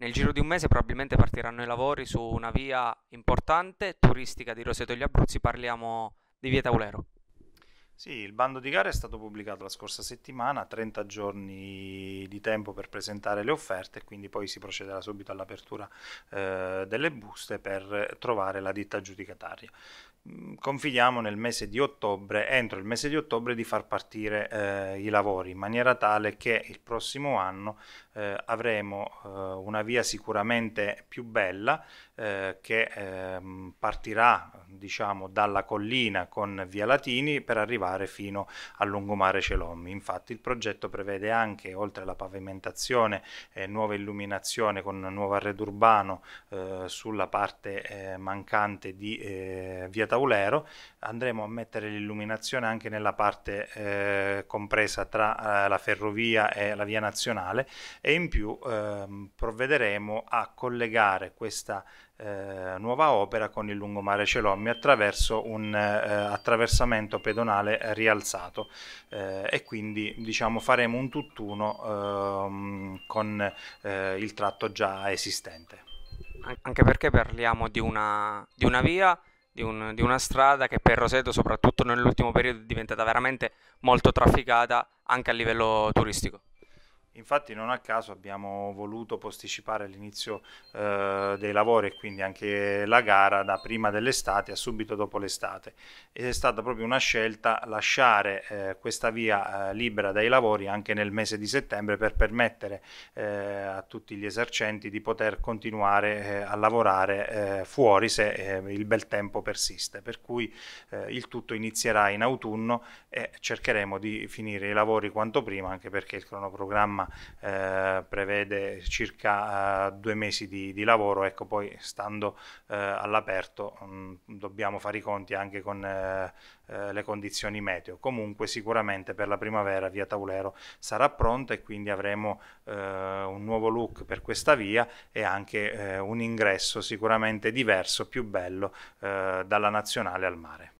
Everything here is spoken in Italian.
Nel giro di un mese probabilmente partiranno i lavori su una via importante turistica di Roseto agli Abruzzi, parliamo di Via Taulero. Sì, il bando di gara è stato pubblicato la scorsa settimana, 30 giorni di tempo per presentare le offerte, e quindi poi si procederà subito all'apertura eh, delle buste per trovare la ditta giudicataria. Mm, confidiamo nel mese di ottobre, entro il mese di ottobre, di far partire eh, i lavori in maniera tale che il prossimo anno eh, avremo eh, una via sicuramente più bella eh, che ehm, partirà diciamo dalla collina con via Latini per arrivare fino al lungomare Celommi. Infatti il progetto prevede anche oltre alla pavimentazione nuova illuminazione con nuovo arredo urbano eh, sulla parte eh, mancante di via taulero andremo a mettere l'illuminazione anche nella parte eh, compresa tra eh, la ferrovia e la via nazionale e in più ehm, provvederemo a collegare questa eh, nuova opera con il lungomare Celommi attraverso un eh, attraversamento pedonale rialzato eh, e quindi diciamo faremo un tutt'uno ehm, con eh, il tratto già esistente. Anche perché parliamo di una, di una via di, un, di una strada che per Roseto, soprattutto nell'ultimo periodo, è diventata veramente molto trafficata anche a livello turistico. Infatti non a caso abbiamo voluto posticipare l'inizio eh, dei lavori e quindi anche la gara da prima dell'estate a subito dopo l'estate. Ed è stata proprio una scelta lasciare eh, questa via eh, libera dai lavori anche nel mese di settembre per permettere eh, a tutti gli esercenti di poter continuare eh, a lavorare eh, fuori se il bel tempo persiste. Per cui il tutto inizierà in autunno e cercheremo di finire i lavori quanto prima anche perché il cronoprogramma eh, prevede circa eh, due mesi di, di, lavoro, ecco poi stando eh, all'aperto mh, mm, dobbiamo fare i conti anche con eh, eh, le condizioni meteo. Comunque sicuramente per la primavera via Taulero sarà pronta e quindi avremo un nuovo look per questa via e anche un ingresso sicuramente diverso, più bello dalla nazionale al mare.